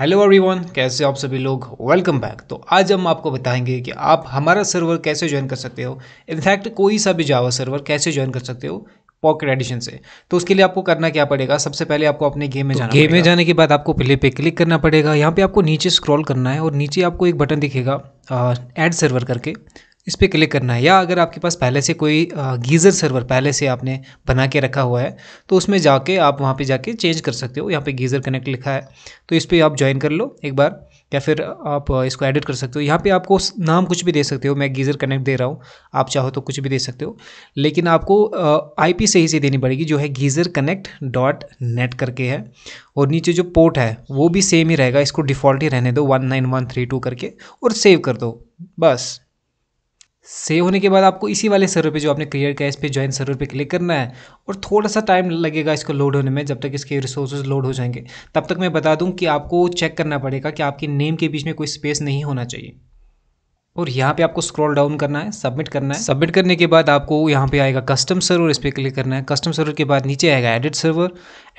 hello everyone कैसे आप सभी लोग वेलकम बैक तो आज हम आपको बताएंगे कि आप हमारा सर्वर कैसे ज्वाइन कर सकते हो इनफैक्ट कोई सा भी जावा सर्वर कैसे ज्वाइन कर सकते हो पॉकेट एडिशन से तो उसके लिए आपको करना क्या पड़ेगा सबसे पहले आपको अपने गेम में तो जाना गेम में जाने के बाद आपको प्ले पे क्लिक करना पड़ेगा यहाँ पर आपको नीचे स्क्रॉल करना है और नीचे आपको एक बटन दिखेगा एड सर्वर करके इस पर क्लिक करना है या अगर आपके पास पहले से कोई गीज़र सर्वर पहले से आपने बना के रखा हुआ है तो उसमें जाके आप वहाँ पे जाके चेंज कर सकते हो यहाँ पे गीज़र कनेक्ट लिखा है तो इस पर आप ज्वाइन कर लो एक बार या फिर आप इसको एडिट कर सकते हो यहाँ पे आपको नाम कुछ भी दे सकते हो मैं गीज़र कनेक्ट दे रहा हूँ आप चाहो तो कुछ भी दे सकते हो लेकिन आपको पी सही से देनी पड़ेगी जो है गीज़र कनेक्ट डॉट नेट करके है और नीचे जो पोर्ट है वो भी सेम ही रहेगा इसको डिफ़ॉल्ट ही रहने दो one nine one three two करके और सेव कर दो बस सेव होने के बाद आपको इसी वाले सर्वर पे जो आपने क्रिएट किया है इस पर ज्वाइन सर्वर पे क्लिक करना है और थोड़ा सा टाइम लगेगा इसको लोड होने में जब तक इसके रिसोर्सेज लोड हो जाएंगे तब तक मैं बता दूं कि आपको चेक करना पड़ेगा कि आपके नेम के बीच में कोई स्पेस नहीं होना चाहिए और यहाँ पे आपको स्क्रॉल डाउन करना है सबमिट करना है सबमिट करने के बाद आपको यहाँ पे आएगा कस्टम सर्वर इस पर क्लिक करना है कस्टम सर्वर के बाद नीचे आएगा एडिट सर्वर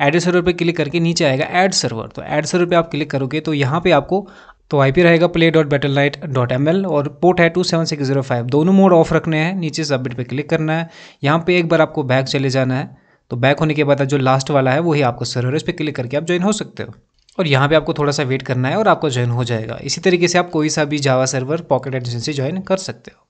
एडिट सर्वर पे क्लिक करके नीचे आएगा ऐड सर्वर तो ऐड सर्वर पे आप क्लिक करोगे तो यहाँ पे आपको तो आई पी रहेगा play dot battle night dot M L और पोर्ट है two seven six zero five दोनों मोड ऑफ रखने हैं नीचे सबमिट पे क्लिक करना है यहाँ पे एक बार आपको बैक चले जाना है तो बैक होने के बाद जो लास्ट वाला है वही आपको सर्वर है उस पर क्लिक करके आप ज्वाइन हो सकते हो और यहाँ पे आपको थोड़ा सा वेट करना है और आपको ज्वाइन हो जाएगा इसी तरीके से आप कोई सा भी जावा सर्वर पॉकेट एडिशन से ज्वाइन कर सकते हो